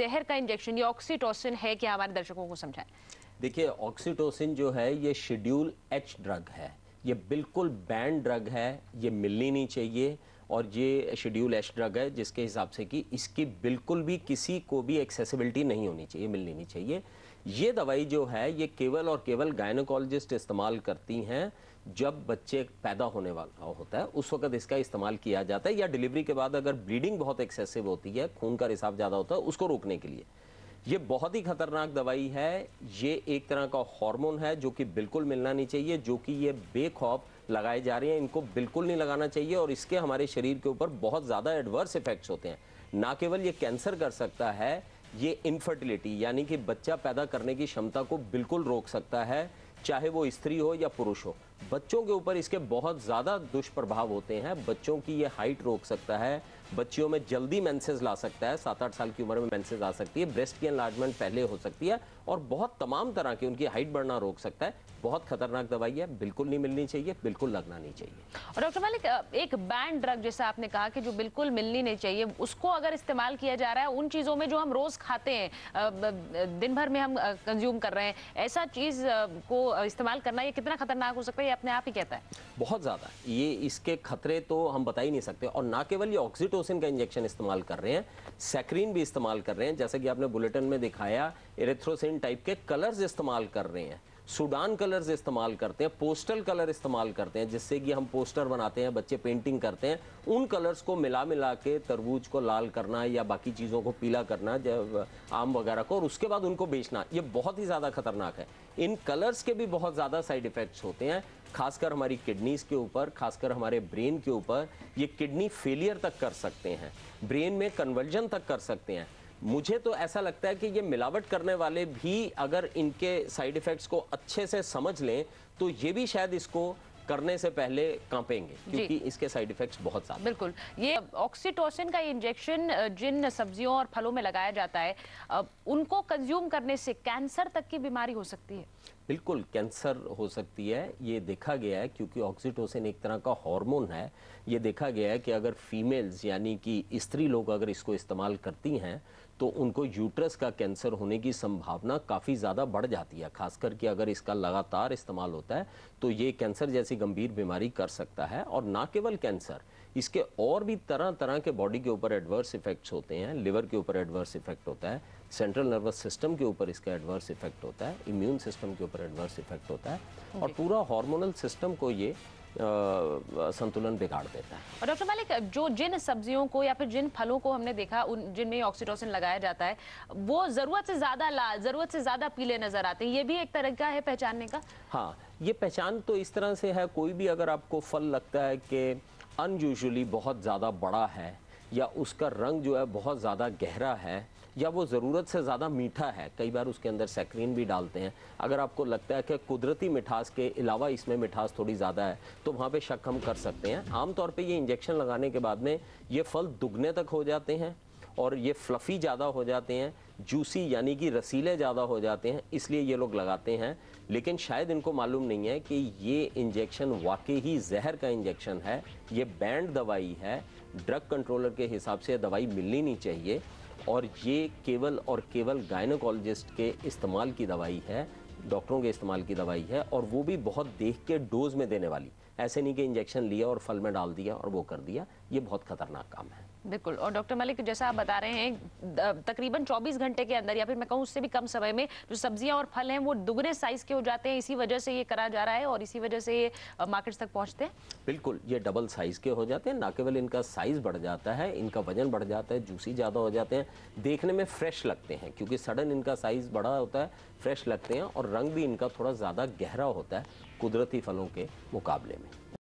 जहर का इंजेक्शन ये ऑक्सीटोसिन है क्या हमारे दर्शकों को समझाएं देखिए ऑक्सीटोसिन जो है ये शेड्यूल एच ड्रग है ये बिल्कुल बैंड ड्रग है ये मिलनी नहीं चाहिए और ये शेड्यूल एच ड्रग है जिसके हिसाब से कि इसकी बिल्कुल भी किसी को भी एक्सेसिबिलिटी नहीं होनी चाहिए मिलनी नहीं चाहिए ये दवाई जो है ये केवल और केवल गायनोकोलॉजिस्ट इस्तेमाल करती हैं जब बच्चे पैदा होने वाला होता है उस वक्त इसका इस्तेमाल किया जाता है या डिलीवरी के बाद अगर ब्लीडिंग बहुत एक्सेसिव होती है खून का रिसाव ज़्यादा होता है उसको रोकने के लिए ये बहुत ही खतरनाक दवाई है ये एक तरह का हार्मोन है जो कि बिल्कुल मिलना नहीं चाहिए जो कि ये बेखौफ लगाए जा रहे हैं इनको बिल्कुल नहीं लगाना चाहिए और इसके हमारे शरीर के ऊपर बहुत ज़्यादा एडवर्स इफेक्ट्स होते हैं ना केवल ये कैंसर कर सकता है ये इनफर्टिलिटी यानी कि बच्चा पैदा करने की क्षमता को बिल्कुल रोक सकता है चाहे वो स्त्री हो या पुरुष हो बच्चों के ऊपर इसके बहुत ज़्यादा दुष्प्रभाव होते हैं बच्चों की ये हाइट रोक सकता है बच्चियों में जल्दी मैंसेज ला सकता है सात आठ साल की उम्र में मैंसेज आ सकती है ब्रेस्ट की एनलार्जमेंट पहले हो सकती है और बहुत तमाम तरह की उनकी हाइट बढ़ना रोक सकता है बहुत खतरनाक दवाई है बिल्कुल नहीं मिलनी चाहिए बिल्कुल लगना नहीं चाहिए और डॉक्टर मालिक एक बैंड ड्रग जैसा आपने कहा कि जो बिल्कुल मिलनी नहीं चाहिए उसको अगर इस्तेमाल किया जा रहा है उन चीज़ों में जो हम रोज़ खाते हैं दिन भर में हम कंज्यूम कर रहे हैं ऐसा चीज़ को इस्तेमाल करना ये कितना खतरनाक हो सकता है ये अपने आप ही कहता है बहुत ज़्यादा ये इसके खतरे तो हम बता ही नहीं सकते और ना केवल ये ऑक्सीटोसिन का इंजेक्शन इस्तेमाल कर रहे हैं सेक्रीन भी इस्तेमाल कर रहे हैं जैसे कि आपने बुलेटिन में दिखाया एरेथ्रोसिन टाइप के कलर्स इस्तेमाल कर रहे हैं सूडान कलर्स इस्तेमाल करते हैं पोस्टल कलर इस्तेमाल करते हैं जिससे कि हम पोस्टर बनाते हैं बच्चे पेंटिंग करते हैं उन कलर्स को मिला मिला के तरबूज को लाल करना या बाकी चीज़ों को पीला करना जब आम वगैरह को और उसके बाद उनको बेचना ये बहुत ही ज़्यादा खतरनाक है इन कलर्स के भी बहुत ज़्यादा साइड इफ़ेक्ट्स होते हैं खासकर हमारी किडनीज़ के ऊपर खासकर हमारे ब्रेन के ऊपर ये किडनी फेलियर तक कर सकते हैं ब्रेन में कन्वर्जन तक कर सकते हैं मुझे तो ऐसा लगता है कि ये मिलावट करने वाले भी अगर इनके साइड इफ़ेक्ट्स को अच्छे से समझ लें तो ये भी शायद इसको करने से पहले कांपेंगे क्योंकि इसके साइड इफेक्ट्स बहुत ज्यादा बिल्कुल ये ऑक्सीटोसिन का इंजेक्शन जिन सब्जियों और फलों में लगाया जाता है उनको कंज्यूम करने से कैंसर तक की बीमारी हो सकती है बिल्कुल कैंसर हो सकती है ये देखा गया है क्योंकि ऑक्सीटोसिन एक तरह का हार्मोन है ये देखा गया है कि अगर फीमेल्स यानी कि स्त्री लोग अगर इसको इस्तेमाल करती हैं तो उनको यूट्रस का कैंसर होने की संभावना काफ़ी ज़्यादा बढ़ जाती है खासकर कि अगर इसका लगातार इस्तेमाल होता है तो ये कैंसर जैसी गंभीर बीमारी कर सकता है और ना केवल कैंसर इसके और भी तरह तरह के बॉडी के ऊपर एडवर्स इफेक्ट्स होते हैं लिवर के ऊपर एडवर्स इफेक्ट होता है सेंट्रल नर्वस सिस्टम के ऊपर इसका एडवर्स इफेक्ट होता है इम्यून सिस्टम के ऊपर पर एडवर्स इफेक्ट होता है और पूरा हार्मोनल सिस्टम को ये आ, संतुलन बिगाड़ देता है और डॉक्टर मालिक जो जिन सब्जियों को या फिर जिन फलों को हमने देखा उन जिनमें ऑक्सीटोसिन लगाया जाता है वो ज़रूरत से ज़्यादा लाल ज़रूरत से ज़्यादा पीले नज़र आते हैं ये भी एक तरीका है पहचानने का हाँ ये पहचान तो इस तरह से है कोई भी अगर आपको फल लगता है कि अनयूजली बहुत ज़्यादा बड़ा है या उसका रंग जो है बहुत ज़्यादा गहरा है या वो ज़रूरत से ज़्यादा मीठा है कई बार उसके अंदर सैक्रीन भी डालते हैं अगर आपको लगता है कि कुदरती मिठास के अलावा इसमें मिठास थोड़ी ज़्यादा है तो वहाँ पे शक हम कर सकते हैं आमतौर पे ये इंजेक्शन लगाने के बाद में ये फल दुगने तक हो जाते हैं और ये फ्लफ़ी ज़्यादा हो जाते हैं जूसी यानी कि रसीले ज़्यादा हो जाते हैं इसलिए ये लोग लगाते हैं लेकिन शायद इनको मालूम नहीं है कि ये इंजेक्शन वाकई ही जहर का इंजेक्शन है ये बैंड दवाई है ड्रग कंट्रोलर के हिसाब से दवाई मिलनी नहीं चाहिए और ये केवल और केवल गायनोकोलॉजिस्ट के इस्तेमाल की दवाई है डॉक्टरों के इस्तेमाल की दवाई है और वो भी बहुत देख के डोज में देने वाली ऐसे नहीं कि इंजेक्शन लिया और फल में डाल दिया और वो कर दिया ये बहुत खतरनाक काम है बिल्कुल और डॉक्टर मलिक जैसा आप बता रहे हैं तकरीबन 24 घंटे के अंदर या फिर मैं कहूँ उससे भी कम समय में जो सब्जियां और फल हैं वो दुगने साइज के हो जाते हैं इसी वजह से ये करा जा रहा है और इसी वजह से ये मार्केट तक पहुँचते हैं बिल्कुल ये डबल साइज के हो जाते हैं ना केवल इनका साइज बढ़ जाता है इनका वजन बढ़ जाता है जूसी ज़्यादा हो जाते हैं देखने में फ्रेश लगते हैं क्योंकि सडन इनका साइज बड़ा होता है फ्रेश लगते हैं और रंग भी इनका थोड़ा ज़्यादा गहरा होता है कुदरती फलों के मुकाबले में